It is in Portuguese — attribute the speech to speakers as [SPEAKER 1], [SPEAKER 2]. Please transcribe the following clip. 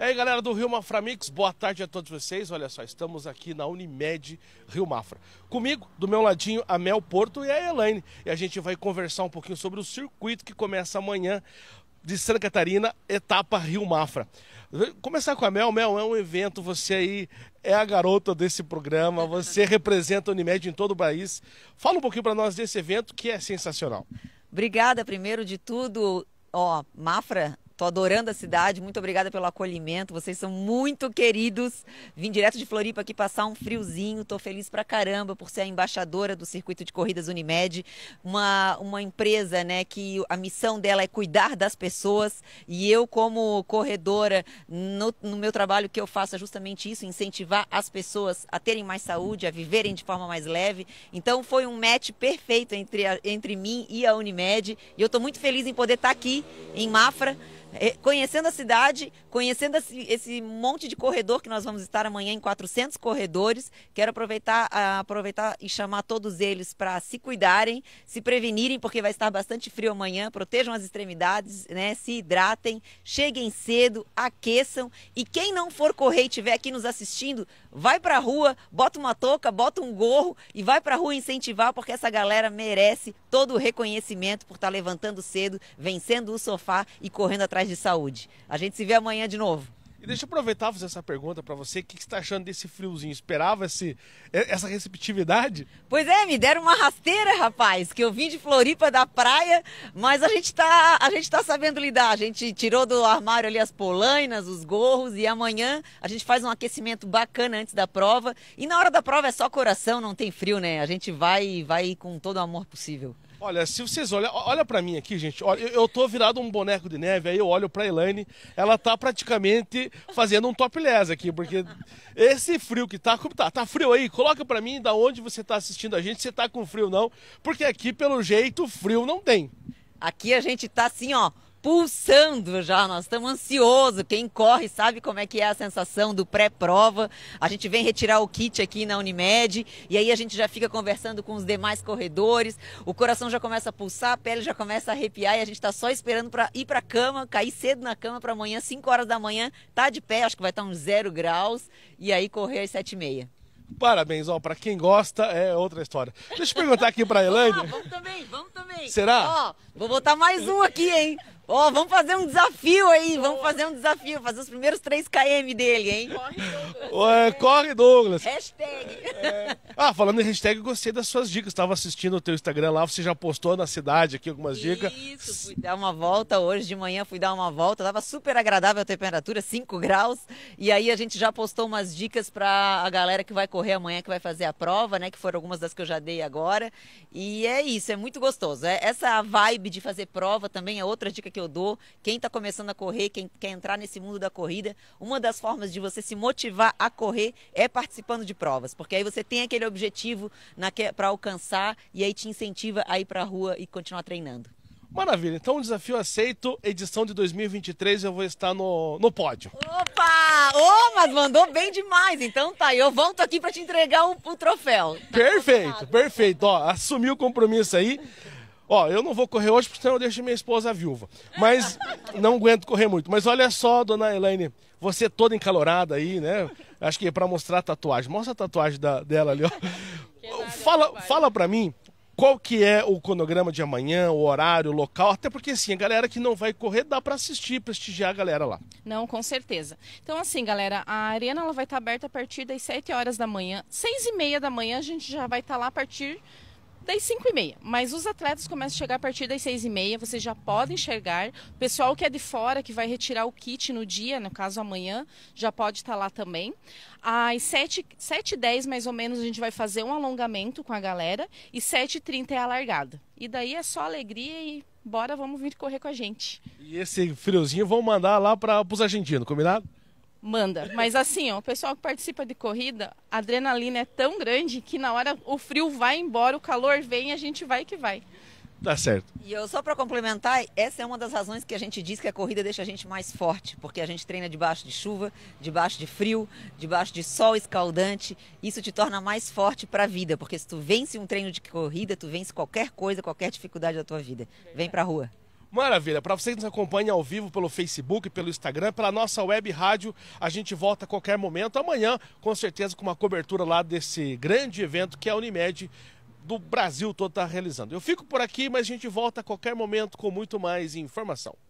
[SPEAKER 1] E aí, galera do Rio Mafra Mix, boa tarde a todos vocês. Olha só, estamos aqui na Unimed Rio Mafra. Comigo, do meu ladinho, a Mel Porto e a Elaine. E a gente vai conversar um pouquinho sobre o circuito que começa amanhã de Santa Catarina, etapa Rio Mafra. Começar com a Mel. Mel, é um evento, você aí é a garota desse programa, você representa a Unimed em todo o país. Fala um pouquinho para nós desse evento que é sensacional. Obrigada, primeiro de tudo. Ó, Mafra Tô adorando a cidade. Muito
[SPEAKER 2] obrigada pelo acolhimento. Vocês são muito queridos. Vim direto de Floripa aqui passar um friozinho. Tô feliz pra caramba por ser a embaixadora do Circuito de Corridas Unimed, uma uma empresa, né, que a missão dela é cuidar das pessoas e eu como corredora no, no meu trabalho que eu faço é justamente isso, incentivar as pessoas a terem mais saúde, a viverem de forma mais leve. Então foi um match perfeito entre a, entre mim e a Unimed e eu estou muito feliz em poder estar tá aqui em Mafra é, conhecendo a cidade, conhecendo esse monte de corredor que nós vamos estar amanhã em 400 corredores. Quero aproveitar, ah, aproveitar e chamar todos eles para se cuidarem, se prevenirem, porque vai estar bastante frio amanhã. Protejam as extremidades, né? se hidratem, cheguem cedo, aqueçam. E quem não for correr e estiver aqui nos assistindo, vai para a rua, bota uma touca, bota um gorro e vai para a rua incentivar, porque essa galera merece todo o reconhecimento por estar tá levantando cedo, vencendo o sofá e correndo atrás atrás de saúde. A gente se vê
[SPEAKER 1] amanhã de novo. E deixa eu aproveitar e fazer essa pergunta para você. O que, você está achando desse friozinho? Esperava esse, essa receptividade? Pois é, me deram uma rasteira, rapaz,
[SPEAKER 2] que eu vim de Floripa da praia, mas a gente está a gente tá sabendo lidar. A gente tirou do armário ali as polainas, os gorros e amanhã a gente faz um aquecimento bacana antes da prova. E na hora da prova é só coração, não tem frio, né? A gente vai vai com todo o amor possível.
[SPEAKER 1] Olha, se vocês olham, olha para mim aqui, gente. Olha, eu, eu tô virado um boneco de neve, aí eu olho pra Elaine, ela tá praticamente fazendo um topless aqui, porque esse frio que tá, como tá? Tá frio aí? Coloca para mim da onde você tá assistindo a gente, se tá com frio não, porque aqui pelo jeito frio não tem. Aqui a gente tá assim, ó, pulsando já, nós estamos ansiosos.
[SPEAKER 2] Quem corre sabe como é que é a sensação do pré-prova. A gente vem retirar o kit aqui na Unimed e aí a gente já fica conversando com os demais corredores. O coração já começa a pulsar, a pele já começa a arrepiar e a gente está só esperando para ir para a cama, cair cedo na cama para amanhã, 5 horas da manhã, tá de pé, acho que vai estar tá uns 0 graus e aí correr às 7 e meia.
[SPEAKER 1] Parabéns, ó, para quem gosta é outra história. Deixa eu perguntar aqui para Elaine. vamos, lá, vamos também,
[SPEAKER 2] vamos também. Será? Ó, vou botar mais um aqui, hein? Ó, oh, vamos fazer um desafio aí, vamos fazer um desafio, fazer os primeiros 3 km dele, hein? Corre
[SPEAKER 1] Douglas. Ué, corre Douglas.
[SPEAKER 2] Hashtag. É,
[SPEAKER 1] ah, falando em hashtag, gostei das suas dicas. Estava assistindo o teu Instagram lá, você já postou na cidade aqui algumas dicas.
[SPEAKER 2] Isso, fui dar uma volta hoje de manhã, fui dar uma volta. Tava super agradável a temperatura, 5 graus. E aí a gente já postou umas dicas para a galera que vai correr amanhã, que vai fazer a prova, né? Que foram algumas das que eu já dei agora. E é isso, é muito gostoso. É, essa vibe de fazer prova também é outra dica que eu dou. Quem está começando a correr, quem quer entrar nesse mundo da corrida, uma das formas de você se motivar a correr é participando de provas, porque aí você tem aquele objetivo para alcançar e aí te incentiva a ir para a rua e continuar
[SPEAKER 1] treinando. Maravilha, então o desafio aceito, edição de 2023, eu vou estar no, no pódio.
[SPEAKER 2] Opa! Ô, oh, mas mandou bem demais, então tá, eu volto aqui para te entregar o, o troféu. Tá
[SPEAKER 1] perfeito, perfeito, ó, assumiu o compromisso aí. Ó, eu não vou correr hoje porque senão eu deixo minha esposa viúva. Mas não aguento correr muito. Mas olha só, dona Elaine, você toda encalorada aí, né? Acho que é para mostrar a tatuagem. Mostra a tatuagem da, dela ali, ó. Fala, fala para mim qual que é o cronograma de amanhã, o horário, o local, até porque assim, a galera que não vai correr dá para assistir, prestigiar a galera lá. Não,
[SPEAKER 2] com certeza. Então assim, galera, a arena ela vai estar tá aberta a partir das 7 horas da manhã. 6 e meia da manhã a gente já vai estar tá lá a partir das 5 e meia. Mas os atletas começam a chegar a partir das 6 e meia, vocês já podem enxergar O pessoal que é de fora, que vai retirar o kit no dia, no caso amanhã, já pode estar lá também. Às 7, 7 e 10, mais ou menos, a gente vai fazer um alongamento com a galera. E 7 e 30 é a largada. E daí é só alegria e bora, vamos vir correr com a gente.
[SPEAKER 1] E esse friozinho vão mandar lá para os argentinos, combinado?
[SPEAKER 2] manda. Mas assim, ó, o pessoal que participa de corrida, a adrenalina é tão grande que na hora o frio vai embora, o calor vem, a gente vai que vai. Tá certo. E eu só para complementar, essa é uma das razões que a gente diz que a corrida deixa a gente mais forte, porque a gente treina debaixo de chuva, debaixo de frio, debaixo de sol escaldante. Isso te torna mais forte para a vida, porque se tu vence um treino de corrida, tu vence qualquer coisa, qualquer dificuldade da tua
[SPEAKER 1] vida. Vem para a rua. Maravilha. Para vocês que nos acompanha ao vivo pelo Facebook, pelo Instagram, pela nossa web rádio, a gente volta a qualquer momento. Amanhã, com certeza, com uma cobertura lá desse grande evento que é a Unimed do Brasil todo está realizando. Eu fico por aqui, mas a gente volta a qualquer momento com muito mais informação.